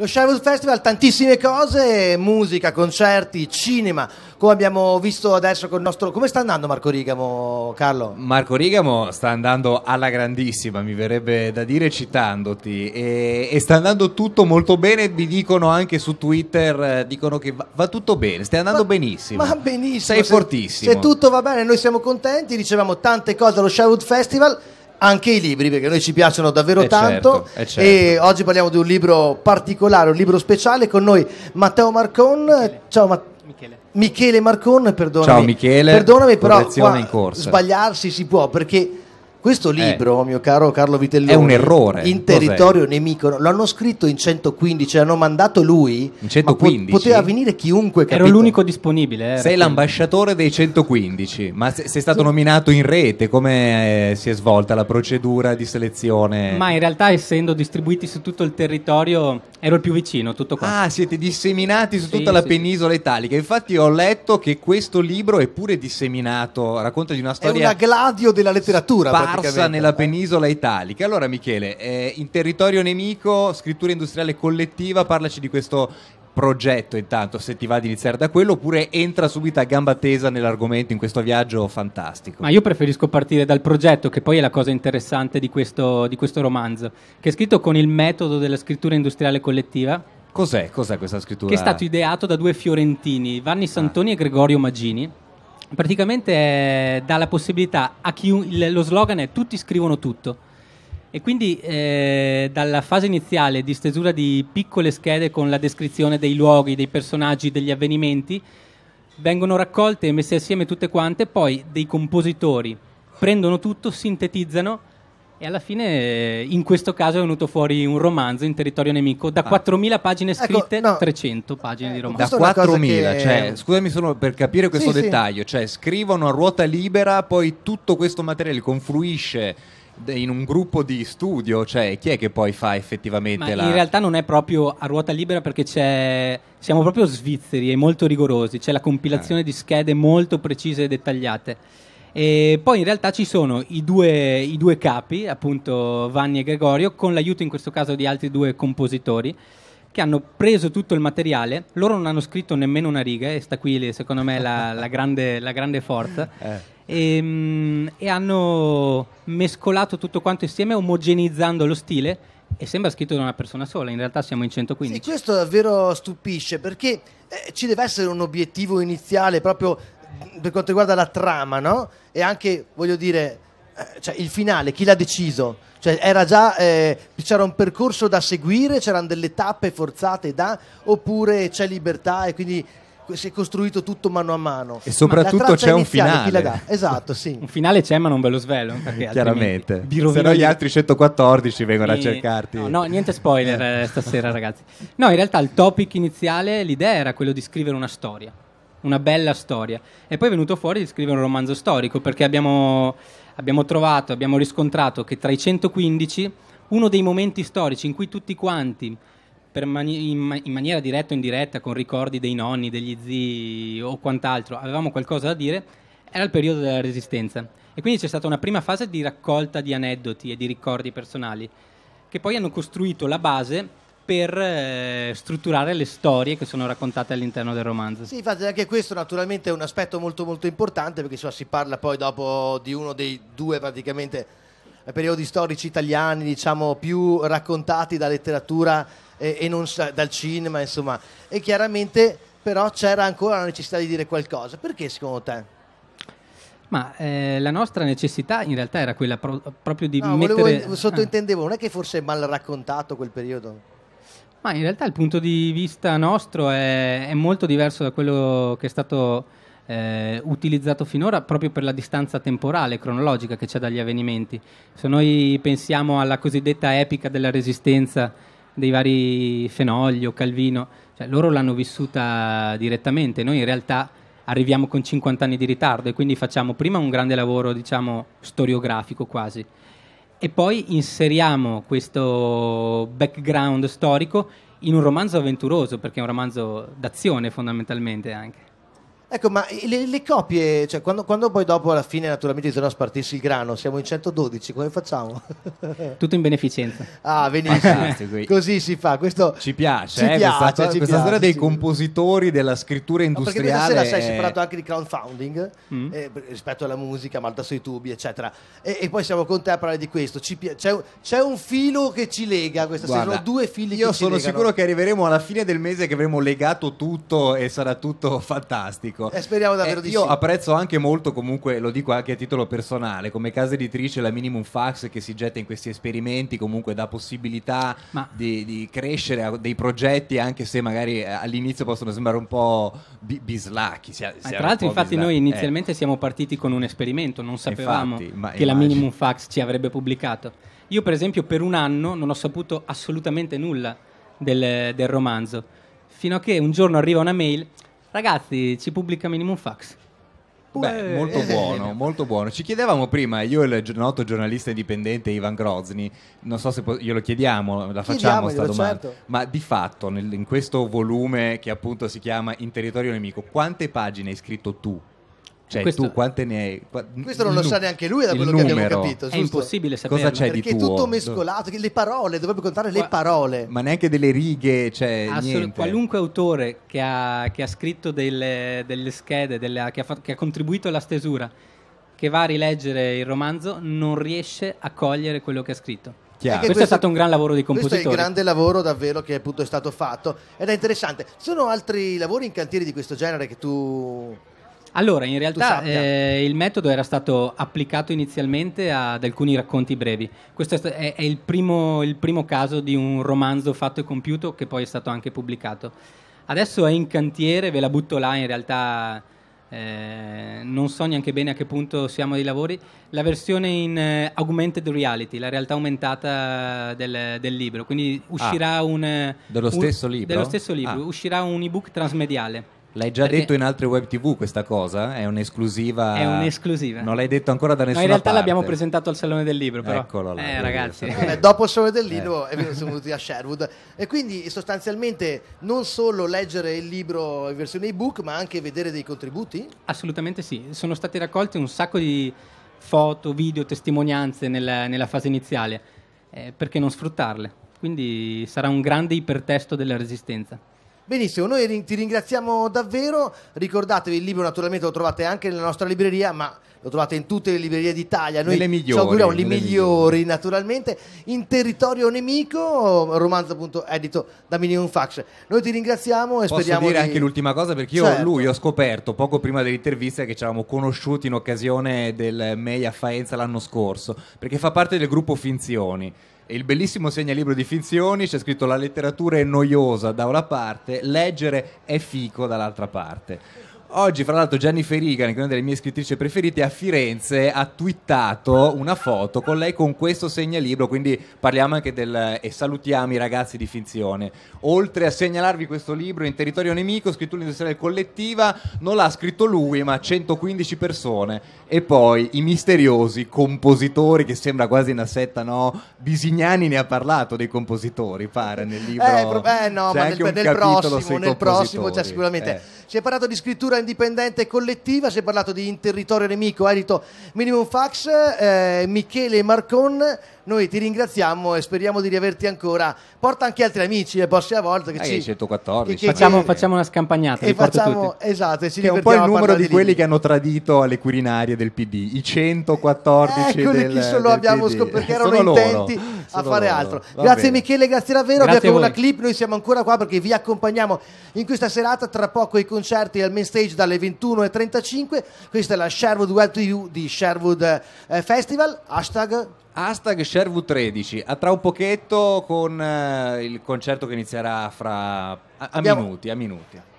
Lo Shywood Festival, tantissime cose, musica, concerti, cinema, come abbiamo visto adesso con il nostro... Come sta andando Marco Rigamo, Carlo? Marco Rigamo sta andando alla grandissima, mi verrebbe da dire citandoti, e, e sta andando tutto molto bene, mi dicono anche su Twitter, eh, dicono che va, va tutto bene, stai andando ma, benissimo. Ma benissimo. Sei se, fortissimo. Se tutto va bene, noi siamo contenti, dicevamo tante cose allo Shywood Festival anche i libri perché noi ci piacciono davvero eh certo, tanto certo, certo. e oggi parliamo di un libro particolare, un libro speciale con noi Matteo Marcon. Michele. Ciao Matteo. Michele. Michele Marcon, perdonami. Ciao Michele. Perdonami però qua, sbagliarsi si può perché questo eh. libro, eh, mio caro Carlo Vitelloni, è un errore. In territorio Cos'è? nemico, l'hanno scritto in 115, l'hanno mandato lui. In 115? Po- poteva venire chiunque. Capito? Ero l'unico disponibile. Eh, sei l'ambasciatore dei 115, ma sei, sei stato nominato in rete. Come eh, si è svolta la procedura di selezione? Ma in realtà, essendo distribuiti su tutto il territorio, ero il più vicino, tutto qua. Ah, siete disseminati su sì, tutta la sì. penisola italica. Infatti, ho letto che questo libro è pure disseminato. Racconta di una storia. È una gladio della letteratura. Spa- sparsa nella penisola italica. Allora Michele, eh, in territorio nemico, scrittura industriale collettiva, parlaci di questo progetto intanto, se ti va ad iniziare da quello, oppure entra subito a gamba tesa nell'argomento in questo viaggio fantastico. Ma io preferisco partire dal progetto, che poi è la cosa interessante di questo, di questo romanzo, che è scritto con il metodo della scrittura industriale collettiva. Cos'è, Cos'è questa scrittura? Che è stato ideato da due fiorentini, Vanni ah. Santoni ah. e Gregorio Magini praticamente eh, dà la possibilità a chi lo slogan è tutti scrivono tutto. E quindi eh, dalla fase iniziale di stesura di piccole schede con la descrizione dei luoghi, dei personaggi, degli avvenimenti, vengono raccolte e messe assieme tutte quante, poi dei compositori prendono tutto, sintetizzano e alla fine in questo caso è venuto fuori un romanzo in territorio nemico da ah. 4.000 pagine ecco, scritte, ecco, no. 300 pagine eh, di romanzo. Da 4.000, che... cioè, scusami solo per capire questo sì, dettaglio, sì. cioè scrivono a ruota libera, poi tutto questo materiale confluisce in un gruppo di studio, cioè chi è che poi fa effettivamente Ma la... In realtà non è proprio a ruota libera perché c'è... siamo proprio svizzeri e molto rigorosi, c'è la compilazione ah. di schede molto precise e dettagliate. E poi in realtà ci sono i due, i due capi, appunto Vanni e Gregorio, con l'aiuto in questo caso di altri due compositori che hanno preso tutto il materiale, loro non hanno scritto nemmeno una riga, e sta qui secondo me la, la, grande, la grande, forza, eh. e, ehm, e, hanno mescolato tutto quanto insieme, omogenizzando lo stile, e sembra scritto da una persona sola, in realtà siamo in 115. Sì, questo davvero stupisce, perché eh, ci deve essere un obiettivo iniziale, proprio per quanto riguarda la trama, no? E anche, voglio dire, eh, cioè, il finale, chi l'ha deciso? Cioè, era già, eh, c'era un percorso da seguire, c'erano delle tappe forzate da, oppure c'è libertà e quindi si è costruito tutto mano a mano. E soprattutto c'è un finale. Esatto, sì. un finale c'è, ma non ve lo svelo. Chiaramente. Se no, gli altri 114 vengono e... a cercarti. No, no niente spoiler eh, stasera, ragazzi. No, in realtà il topic iniziale, l'idea era quello di scrivere una storia una bella storia. E poi è venuto fuori di scrivere un romanzo storico perché abbiamo, abbiamo trovato, abbiamo riscontrato che tra i 115 uno dei momenti storici in cui tutti quanti Mani- in, ma- in, maniera diretta o indiretta, con ricordi dei nonni, degli zii o quant'altro, avevamo qualcosa da dire, era il periodo della resistenza. E quindi c'è stata una prima fase di raccolta di aneddoti e di ricordi personali, che poi hanno costruito la base per eh, strutturare le storie che sono raccontate all'interno del romanzo. Sì, infatti anche questo naturalmente è un aspetto molto molto importante perché so, si parla poi dopo di uno dei due praticamente eh, periodi storici italiani, diciamo, più raccontati da letteratura e, eh, e non dal cinema, insomma. E chiaramente però c'era ancora la necessità di dire qualcosa. Perché secondo te? Ma eh, la nostra necessità in realtà era quella pro- proprio di no, mettere... Volevo, ah. sottointendevo, ah. non è che forse è mal raccontato quel periodo? Ma in realtà il punto di vista nostro è, è molto diverso da quello che è stato eh, utilizzato finora proprio per la distanza temporale, cronologica che c'è dagli avvenimenti. Se noi pensiamo alla cosiddetta epica della resistenza dei vari Fenoglio, Calvino, cioè loro l'hanno vissuta direttamente, noi in realtà arriviamo con 50 anni di ritardo e quindi facciamo prima un grande lavoro, diciamo, storiografico quasi e poi inseriamo questo background storico in un romanzo avventuroso, perché è un romanzo d'azione fondamentalmente anche. Ecco, ma le, le copie, cioè, quando, quando, poi dopo alla fine naturalmente bisogna spartirsi il grano, siamo in 112, come facciamo? Tutto in beneficenza. Ah, benissimo. Così si fa. Questo ci piace, ci eh, piace questa, ci questa piace, storia dei compositori, della scrittura industriale. No, perché questa sera è... si è parlato anche di crowdfunding mm. eh, rispetto alla musica, ma su tubi, eccetera. E, e, poi siamo con te a parlare di questo. Pi- c'è, un, c'è, un filo che ci lega questa Guarda, sera, sono due fili io sono sicuro che arriveremo alla fine del mese che avremo legato tutto e sarà tutto fantastico pubblico. Ecco. E speriamo davvero eh, di io sì. Io apprezzo anche molto, comunque, lo dico anche a titolo personale, come casa editrice la Minimum Fax che si getta in questi esperimenti, comunque dà possibilità Ma... di, di, crescere a dei progetti, anche se magari eh, all'inizio possono sembrare un po' bi- bislacchi. Sia, sia tra l'altro, infatti, bislacchi. noi eh. inizialmente eh. siamo partiti con un esperimento, non sapevamo infatti, che immagino. la Minimum Fax ci avrebbe pubblicato. Io, per esempio, per un anno non ho saputo assolutamente nulla del, del romanzo, fino a che un giorno arriva una mail Ragazzi, ci pubblica minimum fax. Beh, molto eh, eh, buono, eh. molto buono. Ci chiedevamo prima, io e il noto giornalista indipendente Ivan Grozny, non so se po- glielo chiediamo, la facciamo questa domanda, certo. ma di fatto nel, in questo volume che appunto si chiama In territorio nemico, quante pagine hai scritto tu cioè, questo, tu quante ne hai? Qua, questo non lo sa neanche lui, da quello che abbiamo capito. Giusto? È impossibile sapere Cosa c'è Perché di tuo? è tutto mescolato, le parole, dovrebbe contare le parole. Ma neanche delle righe, cioè Assolut- Qualunque autore che ha, che ha scritto delle, delle schede, delle, che, ha fatto, che ha contribuito alla stesura, che va a rileggere il romanzo, non riesce a cogliere quello che ha scritto. Questo, questo, è stato un gran lavoro di compositore. Questo è il grande lavoro davvero che appunto è stato fatto ed è interessante. sono altri lavori in cantieri di questo genere che tu allora, in realtà eh, il metodo era stato applicato inizialmente ad alcuni racconti brevi. Questo è, è il, primo, il, primo, caso di un romanzo fatto e compiuto che poi è stato anche pubblicato. Adesso è in cantiere, ve la butto là, in realtà eh, non so neanche bene a che punto siamo dei lavori. La versione in eh, augmented reality, la realtà aumentata del, del libro. Quindi ah. uscirà ah, un... Dello un, stesso libro? Dello stesso libro. Ah. Uscirà un ebook transmediale L'hai già perché... detto in altre web tv questa cosa? È un'esclusiva? È un'esclusiva. Non l'hai detto ancora da nessuno. parte. in realtà parte. l'abbiamo presentato al Salone del Libro, però. Eccolo là. Eh, ragazzi. Eh, dopo il Salone del eh. Libro eh. siamo venuti a Sherwood. E quindi sostanzialmente non solo leggere il libro in versione ebook, ma anche vedere dei contributi? Assolutamente sì. Sono stati raccolti un sacco di foto, video, testimonianze nella, nella fase iniziale. Eh, perché non sfruttarle? Quindi sarà un grande ipertesto della resistenza. Benissimo, noi ti ringraziamo davvero. Ricordatevi, il libro naturalmente lo trovate anche nella nostra libreria, ma lo trovate in tutte le librerie d'Italia. Noi le migliori, ci auguriamo le migliori, naturalmente. In territorio nemico, romanzo appunto edito da Minion Fax. Noi ti ringraziamo e Posso speriamo. Posso dire di... anche l'ultima cosa, perché io certo. lui ho scoperto poco prima dell'intervista che ci eravamo conosciuti in occasione del May a Faenza l'anno scorso, perché fa parte del gruppo Finzioni il bellissimo segnalibro di finzioni c'è scritto la letteratura è noiosa da una parte, leggere è fico dall'altra parte. Oggi, fra l'altro, Gianni Ferigani, che è una delle mie scrittrici preferite, a Firenze ha twittato una foto con lei con questo segnalibro. Quindi parliamo anche del. e salutiamo i ragazzi di finzione. Oltre a segnalarvi questo libro in territorio nemico, scrittura industriale collettiva, non l'ha scritto lui, ma 115 persone. E poi i misteriosi compositori, che sembra quasi una setta, no? Bisignani ne ha parlato dei compositori, pare nel libro. Eh, pro- eh no, c'è ma nel, nel prossimo, nel prossimo, c'è sicuramente. Eh. Si è parlato di scrittura cultura indipendente collettiva, si è parlato di In territorio nemico, edito Minimum Fax, eh, Michele Marcon noi ti ringraziamo e speriamo di riaverti ancora. Porta anche altri amici la eh, prossima volta. Che ah, ci... 114. Che, che, facciamo, che... facciamo, una scampagnata. E facciamo, tutti. esatto, e ci che è un po' il numero di, di quelli che hanno tradito alle culinarie del PD, i 114. Eccoli eh, del, chi solo abbiamo scoperto perché erano sono intenti loro. a fare loro. altro. Va grazie bene. Michele Gazziravero, grazie abbiamo una clip, noi siamo ancora qua perché vi accompagniamo in questa serata, tra poco i concerti al main stage dalle 21.35, questa è la Sherwood Web TV di Sherwood eh, Festival, hashtag Hashtag Sherwood13, a tra un pochetto con eh, il concerto che inizierà fra a, a minuti, a minuti.